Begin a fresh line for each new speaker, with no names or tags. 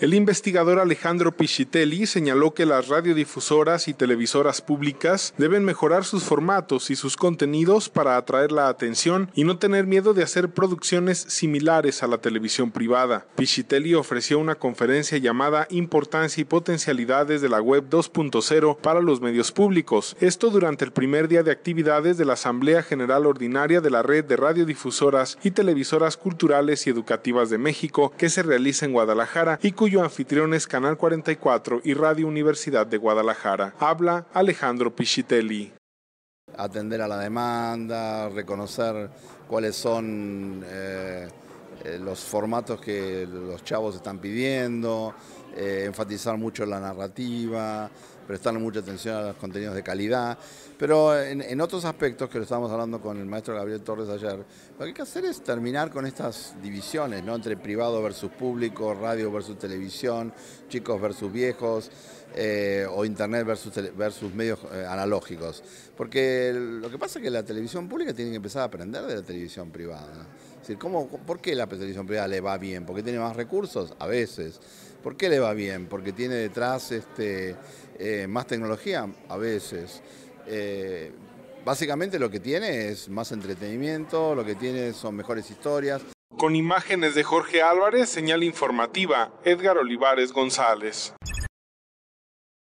El investigador Alejandro Pichitelli señaló que las radiodifusoras y televisoras públicas deben mejorar sus formatos y sus contenidos para atraer la atención y no tener miedo de hacer producciones similares a la televisión privada. Pichitelli ofreció una conferencia llamada Importancia y potencialidades de la web 2.0 para los medios públicos, esto durante el primer día de actividades de la Asamblea General Ordinaria de la Red de Radiodifusoras y Televisoras Culturales y Educativas de México que se realiza en Guadalajara y cuyo anfitrión es Canal 44 y Radio Universidad de Guadalajara. Habla Alejandro Pichitelli.
Atender a la demanda, reconocer cuáles son eh, eh, los formatos que los chavos están pidiendo, eh, enfatizar mucho la narrativa, prestar mucha atención a los contenidos de calidad, pero en, otros aspectos que lo estábamos hablando con el maestro Gabriel Torres ayer, lo que hay que hacer es terminar con estas divisiones, ¿no? Entre privado versus público, radio versus televisión, chicos versus viejos, eh, o internet versus, medios eh, analógicos. Porque lo que pasa es que la televisión pública tiene que empezar a aprender de la televisión privada. decir, ¿cómo, ¿por qué la televisión privada le va bien? qué tiene más recursos? A veces. ¿Por le va bien, porque tiene detrás este, eh, más tecnología a veces. Eh, básicamente lo que tiene es más entretenimiento, lo que tiene son mejores historias.
Con imágenes de Jorge Álvarez, señal informativa, Edgar Olivares González.